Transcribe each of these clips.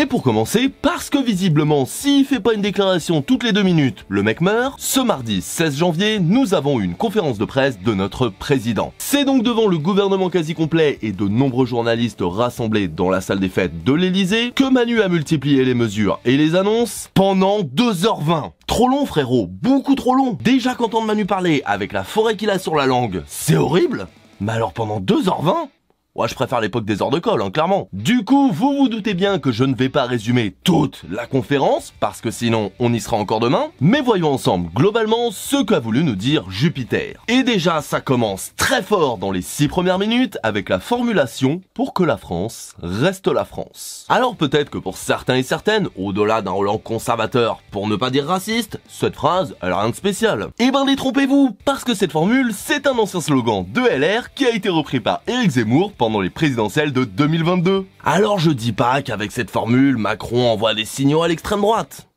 Et pour commencer, parce que visiblement, s'il fait pas une déclaration toutes les deux minutes, le mec meurt, ce mardi 16 janvier, nous avons une conférence de presse de notre président. C'est donc devant le gouvernement quasi complet et de nombreux journalistes rassemblés dans la salle des fêtes de l'Elysée que Manu a multiplié les mesures et les annonces pendant 2h20. Trop long frérot, beaucoup trop long. Déjà qu'entendre Manu parler avec la forêt qu'il a sur la langue, c'est horrible. Mais alors pendant 2h20 Ouais, je préfère l'époque des heures de colle, hein, clairement. Du coup, vous vous doutez bien que je ne vais pas résumer toute la conférence, parce que sinon on y sera encore demain, mais voyons ensemble globalement ce qu'a voulu nous dire Jupiter. Et déjà, ça commence très fort dans les 6 premières minutes avec la formulation pour que la France reste la France. Alors peut-être que pour certains et certaines, au-delà d'un Hollande conservateur, pour ne pas dire raciste, cette phrase, elle a rien de spécial. Eh ben détrompez-vous, parce que cette formule, c'est un ancien slogan de LR qui a été repris par Eric Zemmour pendant les présidentielles de 2022. Alors je dis pas qu'avec cette formule, Macron envoie des signaux à l'extrême droite.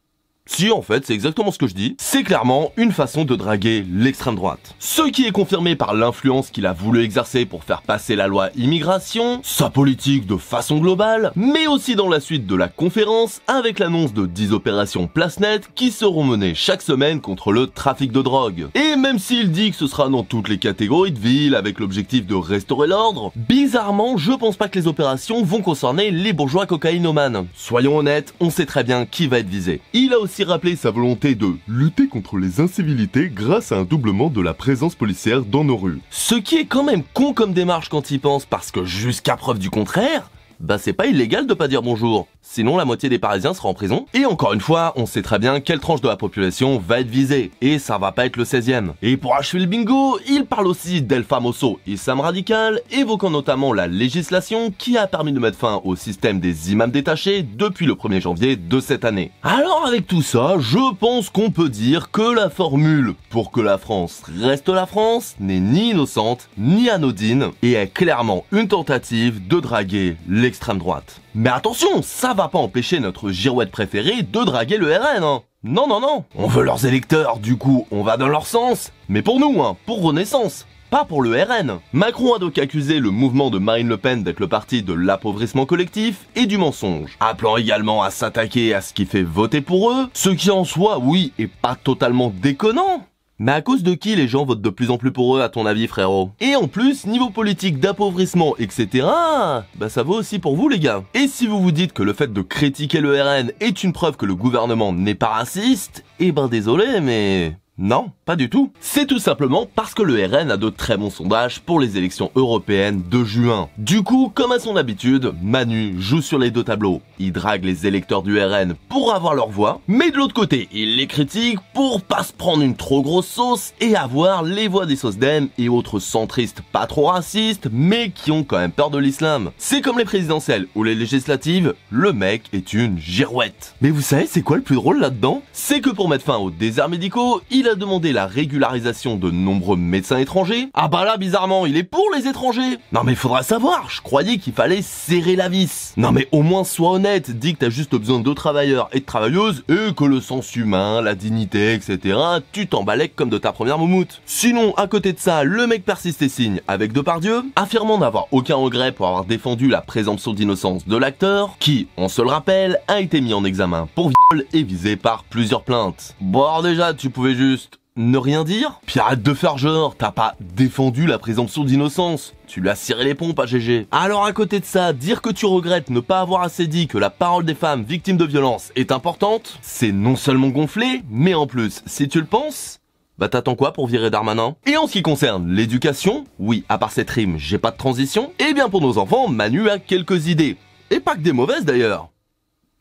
Si, en fait, c'est exactement ce que je dis. C'est clairement une façon de draguer l'extrême droite. Ce qui est confirmé par l'influence qu'il a voulu exercer pour faire passer la loi immigration, sa politique de façon globale, mais aussi dans la suite de la conférence avec l'annonce de 10 opérations place Net qui seront menées chaque semaine contre le trafic de drogue. Et même s'il dit que ce sera dans toutes les catégories de villes avec l'objectif de restaurer l'ordre, bizarrement, je pense pas que les opérations vont concerner les bourgeois cocaïnomanes. Soyons honnêtes, on sait très bien qui va être visé. Il a aussi rappeler sa volonté de lutter contre les incivilités grâce à un doublement de la présence policière dans nos rues. Ce qui est quand même con comme démarche quand il pense parce que jusqu'à preuve du contraire, bah c'est pas illégal de pas dire bonjour. Sinon la moitié des Parisiens sera en prison. Et encore une fois, on sait très bien quelle tranche de la population va être visée. Et ça va pas être le 16ème. Et pour achever le bingo, il parle aussi d'El Famoso Islam Radical, évoquant notamment la législation qui a permis de mettre fin au système des imams détachés depuis le 1er janvier de cette année. Alors avec tout ça, je pense qu'on peut dire que la formule pour que la France reste la France n'est ni innocente ni anodine et est clairement une tentative de draguer les extrême droite. Mais attention, ça va pas empêcher notre girouette préférée de draguer le RN, hein. Non, non, non, on veut leurs électeurs, du coup, on va dans leur sens. Mais pour nous, hein, pour Renaissance, pas pour le RN. Macron a donc accusé le mouvement de Marine Le Pen d'être le parti de l'appauvrissement collectif et du mensonge, appelant également à s'attaquer à ce qui fait voter pour eux, ce qui en soi, oui, est pas totalement déconnant, mais à cause de qui les gens votent de plus en plus pour eux à ton avis frérot Et en plus, niveau politique d'appauvrissement, etc. Bah ça vaut aussi pour vous les gars. Et si vous vous dites que le fait de critiquer le RN est une preuve que le gouvernement n'est pas raciste, eh ben désolé mais... Non, pas du tout. C'est tout simplement parce que le RN a de très bons sondages pour les élections européennes de juin. Du coup, comme à son habitude, Manu joue sur les deux tableaux. Il drague les électeurs du RN pour avoir leur voix, mais de l'autre côté, il les critique pour pas se prendre une trop grosse sauce et avoir les voix des SOSDEM et autres centristes pas trop racistes, mais qui ont quand même peur de l'islam. C'est comme les présidentielles ou les législatives, le mec est une girouette. Mais vous savez, c'est quoi le plus drôle là-dedans C'est que pour mettre fin aux déserts médicaux, il a demandé la régularisation de nombreux médecins étrangers. Ah bah là, bizarrement, il est pour les étrangers. Non mais faudra savoir, je croyais qu'il fallait serrer la vis. Non mais au moins sois honnête, dis que t'as juste besoin de travailleurs et de travailleuses et que le sens humain, la dignité, etc., tu t'emballais comme de ta première moumoute. Sinon, à côté de ça, le mec persiste et signe avec Depardieu, affirmant n'avoir aucun regret pour avoir défendu la présomption d'innocence de l'acteur, qui, on se le rappelle, a été mis en examen pour viol et visé par plusieurs plaintes. Bon déjà, tu pouvais juste juste ne rien dire Puis arrête de faire genre, t'as pas défendu la présomption d'innocence. Tu lui as ciré les pompes à GG. Alors à côté de ça, dire que tu regrettes ne pas avoir assez dit que la parole des femmes victimes de violences est importante, c'est non seulement gonflé, mais en plus, si tu le penses, bah t'attends quoi pour virer Darmanin Et en ce qui concerne l'éducation, oui, à part cette rime, j'ai pas de transition, et eh bien pour nos enfants, Manu a quelques idées. Et pas que des mauvaises d'ailleurs.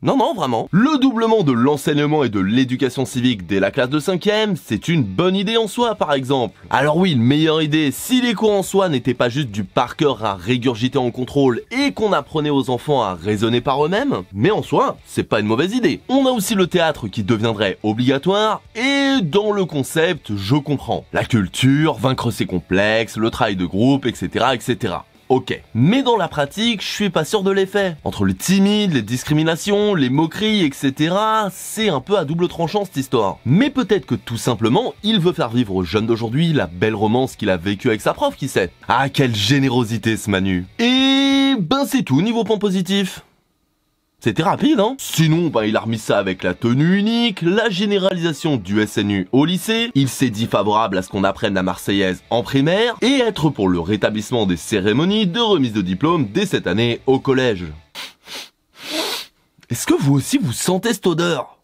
Non, non, vraiment. Le doublement de l'enseignement et de l'éducation civique dès la classe de 5ème, c'est une bonne idée en soi, par exemple. Alors oui, meilleure idée, si les cours en soi n'étaient pas juste du par à régurgiter en contrôle et qu'on apprenait aux enfants à raisonner par eux-mêmes, mais en soi, c'est pas une mauvaise idée. On a aussi le théâtre qui deviendrait obligatoire et dans le concept, je comprends. La culture, vaincre ses complexes, le travail de groupe, etc., etc ok. Mais dans la pratique, je suis pas sûr de l'effet. Entre les timides, les discriminations, les moqueries, etc., c'est un peu à double tranchant cette histoire. Mais peut-être que tout simplement, il veut faire vivre aux jeunes d'aujourd'hui la belle romance qu'il a vécue avec sa prof, qui sait. Ah, quelle générosité ce Manu. Et ben c'est tout niveau point positif. C'était rapide, hein Sinon, bah, il a remis ça avec la tenue unique, la généralisation du SNU au lycée, il s'est dit favorable à ce qu'on apprenne la Marseillaise en primaire, et être pour le rétablissement des cérémonies de remise de diplôme dès cette année au collège. Est-ce que vous aussi vous sentez cette odeur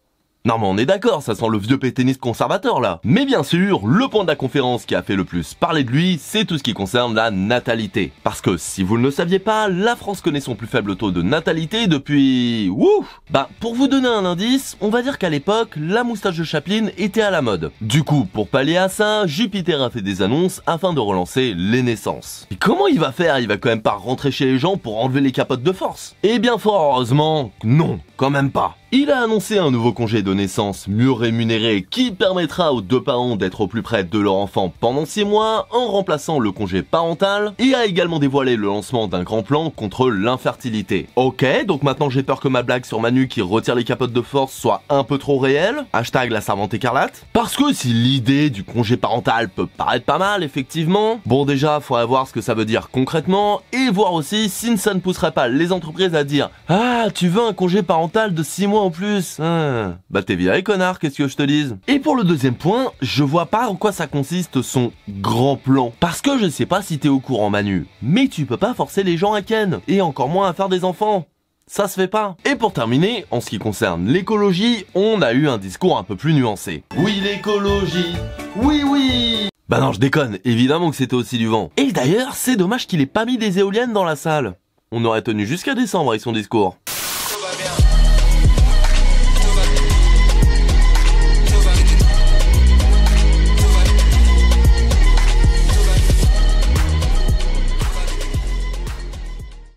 non mais on est d'accord, ça sent le vieux pétainiste conservateur là. Mais bien sûr, le point de la conférence qui a fait le plus parler de lui, c'est tout ce qui concerne la natalité. Parce que si vous ne le saviez pas, la France connaît son plus faible taux de natalité depuis... ouh Bah pour vous donner un indice, on va dire qu'à l'époque, la moustache de Chaplin était à la mode. Du coup, pour pallier à ça, Jupiter a fait des annonces afin de relancer les naissances. Et comment il va faire Il va quand même pas rentrer chez les gens pour enlever les capotes de force Eh bien fort heureusement, non, quand même pas. Il a annoncé un nouveau congé de naissance mieux rémunéré qui permettra aux deux parents d'être au plus près de leur enfant pendant 6 mois en remplaçant le congé parental et a également dévoilé le lancement d'un grand plan contre l'infertilité. Ok, donc maintenant j'ai peur que ma blague sur Manu qui retire les capotes de force soit un peu trop réelle. Hashtag la servante écarlate. Parce que si l'idée du congé parental peut paraître pas mal effectivement, bon déjà faut voir ce que ça veut dire concrètement et voir aussi si ça ne pousserait pas les entreprises à dire Ah tu veux un congé parental de 6 mois en plus. Hein. Bah t'es viré connard, qu'est-ce que je te dise Et pour le deuxième point, je vois pas en quoi ça consiste son grand plan. Parce que je sais pas si t'es au courant Manu, mais tu peux pas forcer les gens à ken, et encore moins à faire des enfants. Ça se fait pas. Et pour terminer, en ce qui concerne l'écologie, on a eu un discours un peu plus nuancé. Oui l'écologie, oui oui Bah non je déconne, évidemment que c'était aussi du vent. Et d'ailleurs, c'est dommage qu'il ait pas mis des éoliennes dans la salle. On aurait tenu jusqu'à décembre avec son discours.